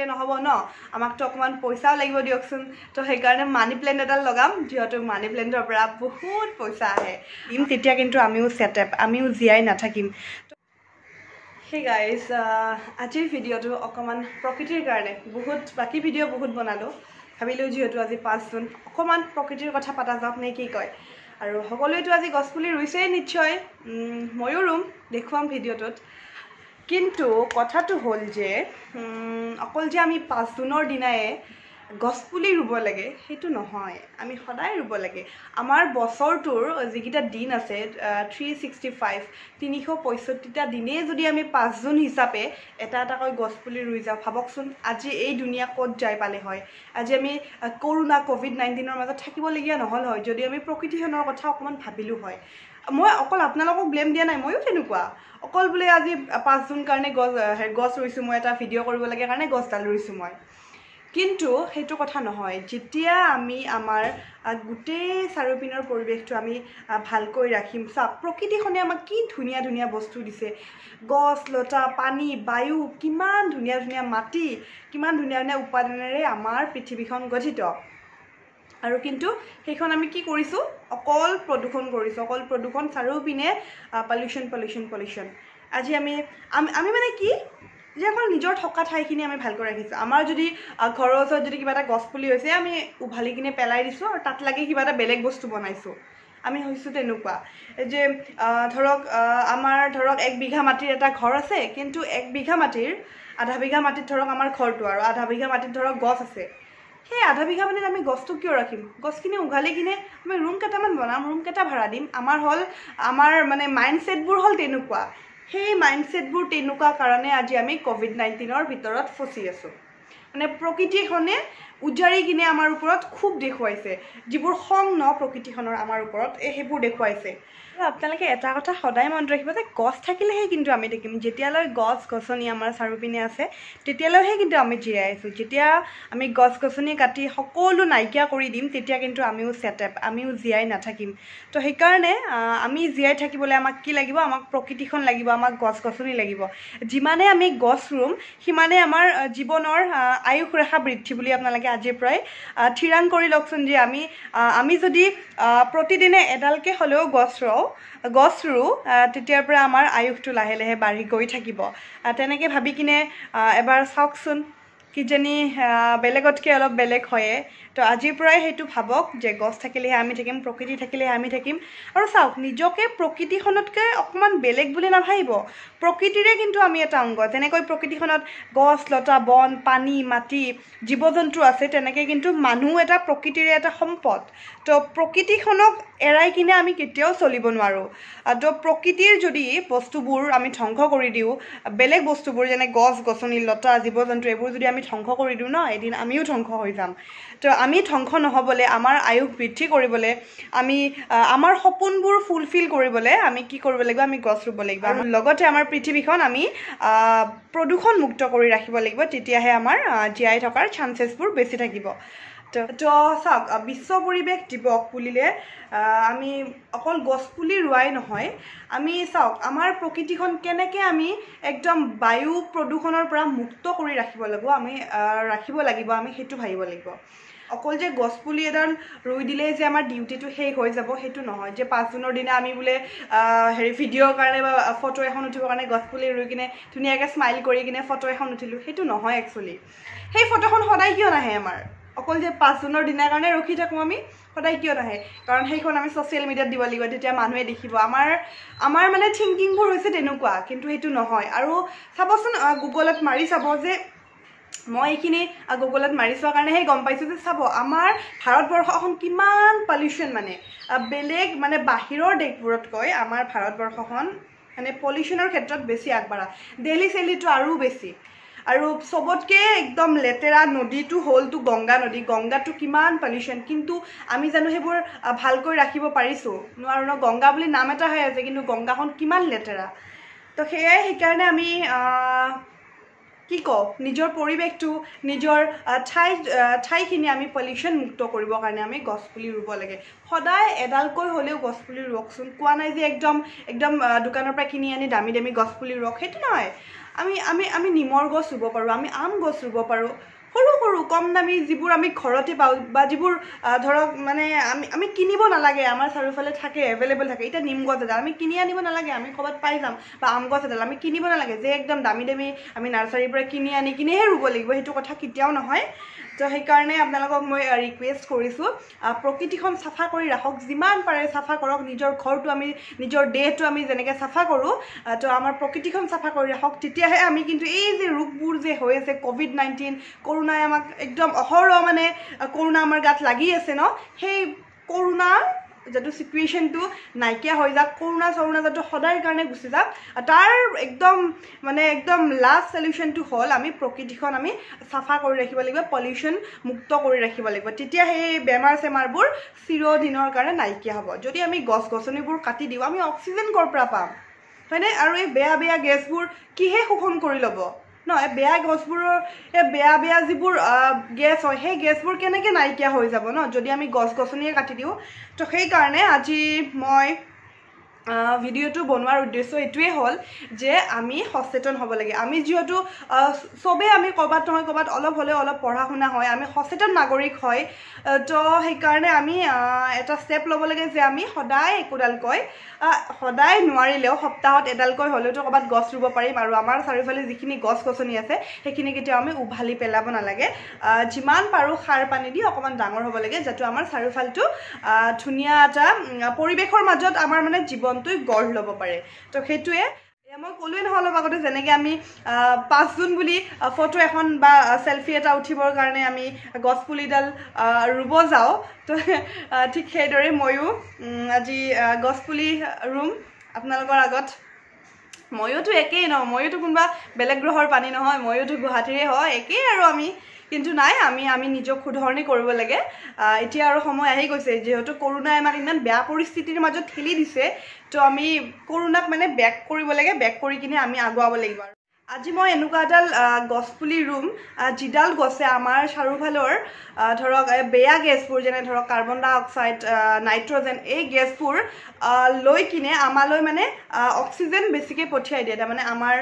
দিলে নহ'ব ন আমাকতো অকণমান পইচাও লাগিব দিয়কচোন তো সেইকাৰণে মানি প্লেণ্ট এডাল লগাম যিহেতু মানি প্লেণ্টৰ পৰা বহুত পইচা আহে দিম তেতিয়া কিন্তু আমিও চেটেপ আমিও জীয়াই নাথাকিম সেই গাইজ আজিৰ ভিডিঅ'টো অকণমান প্ৰকৃতিৰ কাৰণে বহুত বাকী ভিডিঅ' বহুত বনালোঁ ভাবিলোঁ যিহেতু আজি পাঁচ জুন অকণমান প্ৰকৃতিৰ কথা পতা যাওক নে কি কয় আৰু সকলোৱেতো আজি গছপুলি ৰুইছেই নিশ্চয় ময়ো ৰুম দেখুৱাম ভিডিঅ'টোত কিন্তু কথাটো হ'ল যে অকল যে আমি পাঁচজুনৰ দিনাই গছপুলি ৰুব লাগে সেইটো নহয় আমি সদায় ৰুব লাগে আমাৰ বছৰটোৰ যিকেইটা দিন আছে থ্ৰী ছিক্সটি ফাইভ তিনিশ পঁয়ষষ্ঠিটা দিনেই যদি আমি পাঁচ জুন হিচাপে এটা এটাকৈ গছপুলি ৰুই যাওঁ ভাবকচোন আজি এই দুনীয়া ক'ত যাই পালে হয় আজি আমি কৰোণা ক'ভিড নাইণ্টিনৰ মাজত থাকিবলগীয়া নহ'ল হয় যদি আমি প্ৰকৃতিখনৰ কথা অকণমান ভাবিলোঁ হয় মই অকল আপোনালোকক ব্লেম দিয়া নাই ময়ো তেনেকুৱা অকল বোলে আজি পাঁচ পাঁচজন কাৰণে গছ গছ ৰুইছোঁ মই এটা ভিডিঅ' কৰিব লাগে কাৰণে গছডাল ৰুইছোঁ মই কিন্তু সেইটো কথা নহয় যেতিয়া আমি আমাৰ গোটেই চাৰিওপিনৰ পৰিৱেশটো আমি ভালকৈ ৰাখিম চাওক প্ৰকৃতিখনে আমাক কি ধুনীয়া ধুনীয়া বস্তু দিছে গছ লতা পানী বায়ু কিমান ধুনীয়া ধুনীয়া মাটি কিমান ধুনীয়া ধুনীয়া উপাদানেৰে আমাৰ পৃথিৱীখন গঠিত আৰু কিন্তু সেইখন আমি কি কৰিছোঁ অকল প্ৰদূষণ কৰিছোঁ অকল প্ৰদূষণ চাৰিওপিনে পলিউশ্যন পলিউশ্যন পলিউশ্যন আজি আমি আমি মানে কি যে অকল নিজৰ থকা ঠাইখিনি আমি ভালকৈ ৰাখিছোঁ আমাৰ যদি ঘৰৰ ওচৰত যদি কিবা এটা গছপুলি হৈছে আমি উভালি কিনে পেলাই দিছোঁ আৰু তাত লাগি কিবা এটা বেলেগ বস্তু বনাইছোঁ আমি হৈছোঁ তেনেকুৱা যে ধৰক আমাৰ ধৰক এক বিঘা মাটিৰ এটা ঘৰ আছে কিন্তু এক বিঘা মাটিৰ আধা বিঘা মাটিত ধৰক আমাৰ ঘৰটো আৰু আধা বিঘা মাটিত ধৰক গছ আছে সেই আধা বিঘা মানে আমি গছটো কিয় ৰাখিম গছখিনি উঘালি কিনে আমি ৰুম কেইটামান বনাম ৰুম কেইটা ভাড়া দিম আমাৰ হ'ল আমাৰ মানে মাইণ্ড মাইণ্ডছেটবোৰ হ'ল তেনেকুৱা সেই মাইণ্ড মাইণ্ডছেটবোৰ তেনেকুৱা কাৰণে আজি আমি ক'ভিড নাইণ্টিনৰ ভিতৰত ফচি আছোঁ মানে প্ৰকৃতিখনে উজাৰি কিনে আমাৰ ওপৰত খুব দেখুৱাইছে যিবোৰ খং ন প্ৰকৃতিখনৰ আমাৰ ওপৰত এই সেইবোৰ দেখুৱাইছে আপোনালোকে এটা কথা সদায় মনত ৰাখিব যে গছ থাকিলেহে কিন্তু আমি থাকিম যেতিয়ালৈ গছ গছনি আমাৰ চাৰিওপিনে আছে তেতিয়ালৈহে কিন্তু আমি জীয়াই আছোঁ যেতিয়া আমি গছ গছনি কাটি সকলো নাইকিয়া কৰি দিম তেতিয়া কিন্তু আমিও চেটেপ আমিও জীয়াই নাথাকিম তো সেইকাৰণে আমি জীয়াই থাকিবলৈ আমাক কি লাগিব আমাক প্ৰকৃতিখন লাগিব আমাক গছ গছনি লাগিব যিমানে আমি গছ ৰুম সিমানে আমাৰ জীৱনৰ আয়ুস ৰেখা বৃদ্ধি বুলি আপোনালোকে আজিৰ পৰাই থিৰাং কৰি লওকচোন যে আমি আমি যদি প্ৰতিদিনে এডালকে হ'লেও গছ ৰওঁ গছ ৰুওঁ তেতিয়াৰ পৰা আমাৰ আয়ুসটো লাহে লাহে বাঢ়ি গৈ থাকিব তেনেকৈ ভাবি কিনে এবাৰ চাওকচোন কিজানি বেলেগতকৈ অলপ বেলেগ হয়ে তো আজিৰ পৰাই সেইটো ভাবক যে গছ থাকিলেহে আমি থাকিম প্ৰকৃতি থাকিলেহে আমি থাকিম আৰু চাওক নিজকে প্ৰকৃতিখনতকৈ অকণমান বেলেগ বুলি নাভাবিব প্ৰকৃতিৰে কিন্তু আমি এটা অংগ যেনেকৈ প্ৰকৃতিখনত গছ লতা বন পানী মাটি জীৱ জন্তু আছে তেনেকৈ কিন্তু মানুহ এটা প্ৰকৃতিৰে এটা সম্পদ তো প্ৰকৃতিখনক এৰাই কিনে আমি কেতিয়াও চলিব নোৱাৰোঁ তো প্ৰকৃতিৰ যদি বস্তুবোৰ আমি ধ্বংস কৰি দিওঁ বেলেগ বস্তুবোৰ যেনে গছ গছনি লতা জীৱ জন্তু এইবোৰ যদি আমি আমি ধ্বংস কৰি দিওঁ ন এদিন আমিও ধ্বংস হৈ যাম তো আমি ধ্বংস নহ'বলৈ আমাৰ আয়ুস বৃদ্ধি কৰিবলৈ আমি আমাৰ সপোনবোৰ ফুলফিল কৰিবলৈ আমি কি কৰিব লাগিব আমি গছ ৰুব লাগিব আৰু লগতে আমাৰ পৃথিৱীখন আমি প্ৰদূষণমুক্ত কৰি ৰাখিব লাগিব তেতিয়াহে আমাৰ জীয়াই থকাৰ চান্সেছবোৰ বেছি থাকিব তো চাওক বিশ্ব পৰিৱেশ দিৱস বুলিলে আমি অকল গছপুলি ৰোৱাই নহয় আমি চাওক আমাৰ প্ৰকৃতিখন কেনেকৈ আমি একদম বায়ু প্ৰদূষণৰ পৰা মুক্ত কৰি ৰাখিব লাগিব আমি ৰাখিব লাগিব আমি সেইটো ভাবিব লাগিব অকল যে গছপুলি এডাল ৰুই দিলেই যে আমাৰ ডিউটিটো শেষ হৈ যাব সেইটো নহয় যে পাঁচ জুনৰ দিনা আমি বোলে হেৰি ভিডিঅ'ৰ কাৰণে বা ফটো এখন উঠিবৰ কাৰণে গছপুলি ৰুই কিনে ধুনীয়াকৈ স্মাইল কৰি কিনে ফটো এখন উঠিলোঁ সেইটো নহয় একচুৱেলি সেই ফটোখন সদায় কিয় নাহে আমাৰ অকল যে পাঁচজনৰ দিনাৰ কাৰণে ৰখি থাকোঁ আমি সদায় কিয় নাহে কাৰণ সেইখন আমি ছ'চিয়েল মিডিয়াত দিব লাগিব তেতিয়া মানুহে দেখিব আমাৰ আমাৰ মানে থিংকিংবোৰ হৈছে তেনেকুৱা কিন্তু সেইটো নহয় আৰু চাবচোন গুগলত মাৰি চাব যে মই এইখিনি গুগলত মাৰি চোৱাৰ কাৰণেহে গম পাইছোঁ যে চাব আমাৰ ভাৰতবৰ্ষখন কিমান পলিউশ্যন মানে বেলেগ মানে বাহিৰৰ দেশবোৰতকৈ আমাৰ ভাৰতবৰ্ষখন মানে পলিউশ্যনৰ ক্ষেত্ৰত বেছি আগবঢ়া দেলহি চেলহিটো আৰু বেছি আৰু চবতকৈ একদম লেতেৰা নদীটো হ'লটো গংগা নদী গংগাটো কিমান পলিউশ্যন কিন্তু আমি জানো সেইবোৰ ভালকৈ ৰাখিব পাৰিছোঁ নোৱাৰোঁ ন গংগা বুলি নাম এটা হৈ আছে কিন্তু গংগাখন কিমান লেতেৰা তো সেয়াই সেইকাৰণে আমি কি কওঁ নিজৰ পৰিৱেশটো নিজৰ ঠাই ঠাইখিনি আমি পলিউশ্যন মুক্ত কৰিবৰ কাৰণে আমি গছপুলি ৰুব লাগে সদায় এডালকৈ হ'লেও গছপুলি ৰুৱকচোন কোৱা নাই যে একদম একদম দোকানৰ পৰা কিনি আনি দামী দামী গছপুলি ৰুৱক সেইটো নহয় আমি আমি আমি নিমৰ গছ ৰুব পাৰোঁ আমি আম গছ ৰুব পাৰোঁ সৰু সৰু কম দামী যিবোৰ আমি ঘৰতে পাওঁ বা যিবোৰ ধৰক মানে আমি আমি কিনিব নালাগে আমাৰ চাৰিওফালে থাকে এভেইলেবল থাকে এতিয়া নিম গছ এডাল আমি কিনি আনিব নালাগে আমি ক'ৰবাত পাই যাম বা আম গছ এডাল আমি কিনিব নালাগে যে একদম দামী দামী আমি নাৰ্চাৰীৰ পৰা কিনি আনি কিনিহে ৰুব লাগিব সেইটো কথা কেতিয়াও নহয় তো সেইকাৰণে আপোনালোকক মই ৰিকুৱেষ্ট কৰিছোঁ প্ৰকৃতিখন চাফা কৰি ৰাখক যিমান পাৰে চাফা কৰক নিজৰ ঘৰটো আমি নিজৰ দেহটো আমি যেনেকৈ চাফা কৰোঁ তো আমাৰ প্ৰকৃতিখন চাফা কৰি ৰাখক তেতিয়াহে আমি কিন্তু এই যে ৰোগবোৰ যে হৈ আছে ক'ভিড নাইণ্টিন কৰোণাই আমাক একদম অহৰহ মানে কৰোণা আমাৰ গাত লাগি আছে ন সেই কৰোণা যাতে চিটুৱেশ্যনটো নাইকিয়া হৈ যাওক কৰোণা চৰোণা যাতে সদায় কাৰণে গুচি যাওক তাৰ একদম মানে একদম লাষ্ট চলিউশ্যনটো হ'ল আমি প্ৰকৃতিখন আমি চাফা কৰি ৰাখিব লাগিব পলিউশ্যন মুক্ত কৰি ৰাখিব লাগিব তেতিয়া সেই বেমাৰ চেমাৰবোৰ চিৰদিনৰ কাৰণে নাইকিয়া হ'ব যদি আমি গছ গছনিবোৰ কাটি দিওঁ আমি অক্সিজেন ক'ৰ পৰা পাম হয়নে আৰু এই বেয়া বেয়া গেছবোৰ কিহে শোষণ কৰি ল'ব ন এই বেয়া গছবোৰৰ এই বেয়া বেয়া যিবোৰ গেছ হয় সেই গেছবোৰ কেনেকৈ নাইকিয়া হৈ যাব ন যদি আমি গছ গছনিয়ে কাটি দিওঁ তো সেইকাৰণে আজি মই ভিডিঅ'টো বনোৱাৰ উদ্দেশ্য এইটোৱে হ'ল যে আমি সচেতন হ'ব লাগে আমি যিহেতু চবেই আমি ক'ৰবাত নহয় ক'ৰবাত অলপ হ'লেও অলপ পঢ়া শুনা হয় আমি সচেতন নাগৰিক হয় তো সেইকাৰণে আমি এটা ষ্টেপ ল'ব লাগে যে আমি সদায় একোডালকৈ সদায় নোৱাৰিলেও সপ্তাহত এডালকৈ হ'লেওতো ক'ৰবাত গছ ৰুব পাৰিম আৰু আমাৰ চাৰিওফালে যিখিনি গছ গছনি আছে সেইখিনি কেতিয়াও আমি উভালি পেলাব নালাগে যিমান পাৰোঁ সাৰ পানী দি অকণমান ডাঙৰ হ'ব লাগে যাতে আমাৰ চাৰিওফালটো ধুনীয়া এটা পৰিৱেশৰ মাজত আমাৰ মানে জীৱন জীৱনটোৱে গঢ় ল'ব পাৰে তো সেইটোৱে মই ক'লোৱেই নহয় অলপ আগতে যেনেকৈ আমি পাঁচজন বুলি ফটো এখন বা চেলফি এটা উঠিবৰ কাৰণে আমি গছ পুলিডাল ৰুব যাওঁ তো ঠিক সেইদৰে ময়ো আজি গছ পুলি ৰুম আপোনালোকৰ আগত ময়োতো একেই ন ময়োতো কোনোবা বেলেগ গ্ৰহৰ পানী নহয় ময়োতো গুৱাহাটীৰে হয় একেই আৰু আমি কিন্তু নাই আমি আমি নিজক শুধৰণি কৰিব লাগে এতিয়া আৰু সময় আহি গৈছে যিহেতু কৰোণাই আমাক ইমান বেয়া পৰিস্থিতিৰ মাজত ঠেলি দিছে তো আমি কৰোণাক মানে বেক কৰিব লাগে বেক কৰি কিনে আমি আগুৱাব লাগিব আজি মই এনেকুৱা এডাল গছপুলি ৰুম যিডাল গছে আমাৰ চাৰিওফালৰ ধৰক বেয়া গেছবোৰ যেনে ধৰক কাৰ্বন ডাই অক্সাইড নাইট্ৰজেন এই গেছবোৰ লৈ কিনে আমালৈ মানে অক্সিজেন বেছিকৈ পঠিয়াই দিয়ে তাৰমানে আমাৰ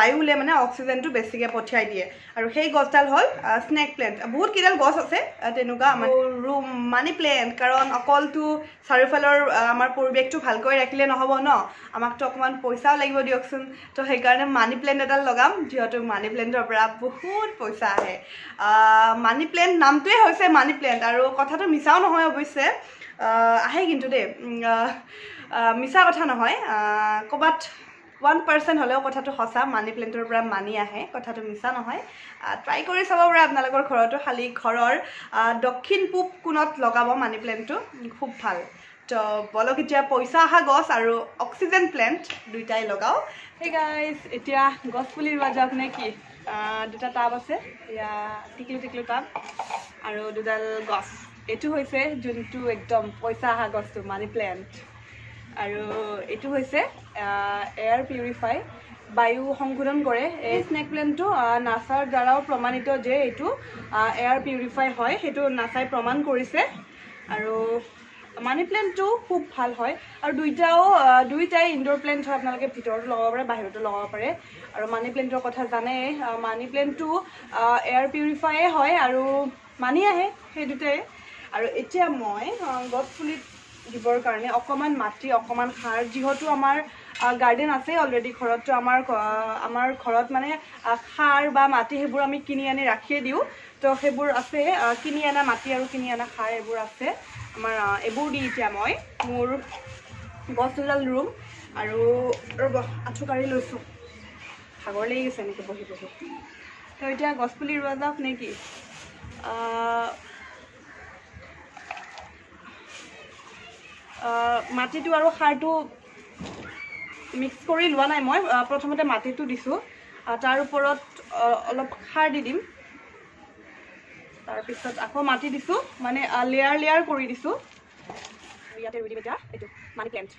বায়ুলৈ মানে অক্সিজেনটো বেছিকৈ পঠিয়াই দিয়ে আৰু সেই গছডাল হ'ল স্নেক প্লেণ্ট বহুতকেইডাল গছ আছে তেনেকুৱা আমাৰ ৰুম মানি প্লেণ্ট কাৰণ অকলতো চাৰিওফালৰ আমাৰ পৰিৱেশটো ভালকৈ ৰাখিলে নহ'ব ন আমাকতো অকণমান পইচাও লাগিব দিয়কচোন তো সেইকাৰণে মানি প্লেণ্ট এডাল লগাম যিহেতু মানি প্লেণ্টৰ পৰা বহুত পইচা আহে মানি প্লেণ্ট নামটোৱেই হৈছে মানি প্লেণ্ট আৰু কথাটো মিছাও নহয় অৱশ্যে আহে কিন্তু দেই মিছা কথা নহয় ক'ৰবাত ওৱান পাৰ্চেণ্ট হ'লেও কথাটো সঁচা মানি প্লেণ্টৰ পৰা মানি আহে কথাটো মিছা নহয় ট্ৰাই কৰি চাব পাৰে আপোনালোকৰ ঘৰতো খালি ঘৰৰ দক্ষিণ পূব কোণত লগাব মানি প্লেণ্টটো খুব ভাল ত' বলক এতিয়া পইচা অহা গছ আৰু অক্সিজেন প্লেণ্ট দুইটাই লগাওঁ হে গাইজ এতিয়া গছ পুলি ৰোৱা যাওক নে কি দুটা টাব আছে এয়া টিকলি টিকলি টাব আৰু দুডাল গছ এইটো হৈছে যোনটো একদম পইচা অহা গছটো মানি প্লেণ্ট আৰু এইটো হৈছে এয়াৰ পিউৰিফাই বায়ু সংশোধন কৰে এই স্নেক প্লেণ্টটো নাচাৰ দ্বাৰাও প্ৰমাণিত যে এইটো এয়াৰ পিউৰিফাই হয় সেইটো নাচাই প্ৰমাণ কৰিছে আৰু মানি প্লেণ্টটো খুব ভাল হয় আৰু দুইটাও দুইটাই ইনডোৰ প্লেণ্ট হয় আপোনালোকে ভিতৰতো লগাব পাৰে বাহিৰতো লগাব পাৰে আৰু মানি প্লেণ্টৰ কথা জানেই মানি প্লেণ্টটো এয়াৰ পিউৰিফায়ে হয় আৰু মানি আহে সেই দুটাই আৰু এতিয়া মই গছপুলিত দিবৰ কাৰণে অকণমান মাটি অকণমান সাৰ যিহেতু আমাৰ গাৰ্ডেন আছেই অলৰেডি ঘৰততো আমাৰ আমাৰ ঘৰত মানে সাৰ বা মাটি সেইবোৰ আমি কিনি আনি ৰাখিয়ে দিওঁ তো সেইবোৰ আছে কিনি অনা মাটি আৰু কিনি অনা সাৰ এইবোৰ আছে আমাৰ এইবোৰ দি এতিয়া মই মোৰ গছ দুডাল ৰুম আৰু ৰ'ব আঁঠু কাঢ়ি লৈছোঁ সাগৰ লাগি গৈছে এনেকৈ বহি বহি তো এতিয়া গছপুলি ৰোৱা যাওক নে কি মাটিটো আৰু সাৰটো মিক্স কৰি লোৱা নাই মই প্ৰথমতে মাটিটো দিছোঁ তাৰ ওপৰত অলপ সাৰ দি দিম তাৰপিছত আকৌ মাটি দিছোঁ মানে লেয়াৰ লেয়াৰ কৰি দিছোঁ ইয়াতে ৰুই দিম এতিয়া এইটো মানি প্লেণ্ট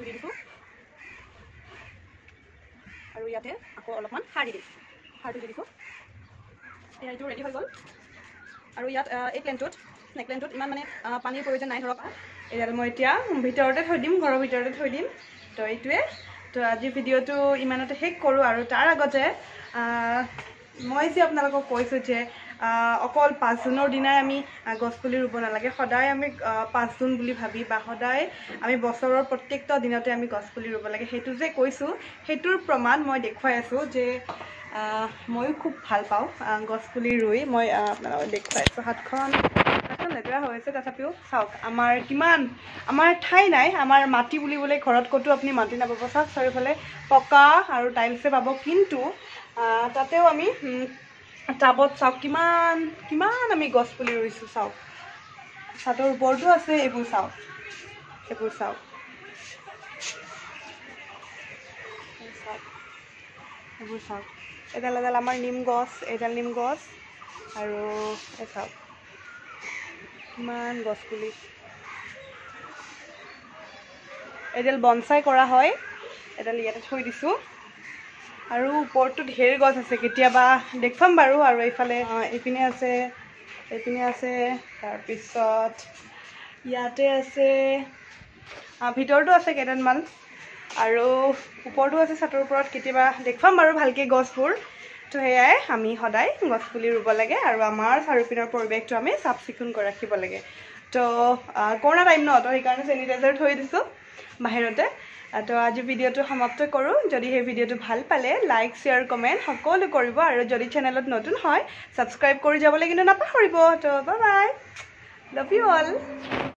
ৰুই দিছোঁ আৰু ইয়াতে আকৌ অলপমান সাৰ দি দিম সাৰটো দি দিছোঁ এতিয়া এইটো ৰেডি হৈ গ'ল আৰু ইয়াত এই প্লেণ্টটোত স্নেক প্লেণ্টটোত ইমান মানে পানীৰ প্ৰয়োজন নাই ধৰক এইডাল মই এতিয়া ভিতৰতে থৈ দিম ঘৰৰ ভিতৰতে থৈ দিম তো এইটোৱে তো আজি ভিডিঅ'টো ইমানতে শেষ কৰোঁ আৰু তাৰ আগতে মই যে আপোনালোকক কৈছোঁ যে অকল পাঁচ জুনৰ দিনাই আমি গছপুলি ৰুব নালাগে সদায় আমি পাঁচ জুন বুলি ভাবি বা সদায় আমি বছৰৰ প্ৰত্যেকটো দিনতে আমি গছপুলি ৰুব লাগে সেইটো যে কৈছোঁ সেইটোৰ প্ৰমাণ মই দেখুৱাই আছোঁ যে ময়ো খুব ভাল পাওঁ গছপুলি ৰুই মই আপোনালোকক দেখুৱাইছোঁ হাতখন লেতেৰা হৈ আছে তথাপিও চাওক আমাৰ কিমান আমাৰ ঠাই নাই আমাৰ মাটি বুলিবলৈ ঘৰত ক'তো আপুনি মাটি নাপাব চাওক চাৰিওফালে পকা আৰু টাইলছে পাব কিন্তু তাতেও আমি টাবত চাওক কিমান কিমান আমি গছ পুলি ৰুইছোঁ চাওক চাদৰ ওপৰতো আছে এইবোৰ চাওক এইবোৰ চাওক এইবোৰ চাওক এডাল এডাল আমাৰ নিম গছ এডাল নিম গছ আৰু চাওক কিমান গছপুলি এডাল বনচাই কৰা হয় এডাল ইয়াতে থৈ দিছোঁ আৰু ওপৰতো ঢেৰ গছ আছে কেতিয়াবা দেখুৱাম বাৰু আৰু এইফালে এইপিনে আছে এইপিনে আছে তাৰপিছত ইয়াতে আছে ভিতৰতো আছে কেইডালমান আৰু ওপৰতো আছে চাটৰ ওপৰত কেতিয়াবা দেখুৱাম বাৰু ভালকৈ গছবোৰ তো সেয়াই আমি সদায় গছপুলি ৰুব লাগে আৰু আমাৰ চাৰিওপিনৰ পৰিৱেশটো আমি চাফ চিকুণ কৰি ৰাখিব লাগে তো কৰোণা টাইম ন তো সেইকাৰণে চেনিটাইজাৰ থৈ দিছোঁ বাহিৰতে তো আজি ভিডিঅ'টো সমাপ্ত কৰোঁ যদি সেই ভিডিঅ'টো ভাল পালে লাইক শ্বেয়াৰ কমেণ্ট সকলো কৰিব আৰু যদি চেনেলত নতুন হয় ছাবস্ক্ৰাইব কৰি যাবলৈ কিন্তু নাপাহৰিব তো বাই লাভ ইউ অল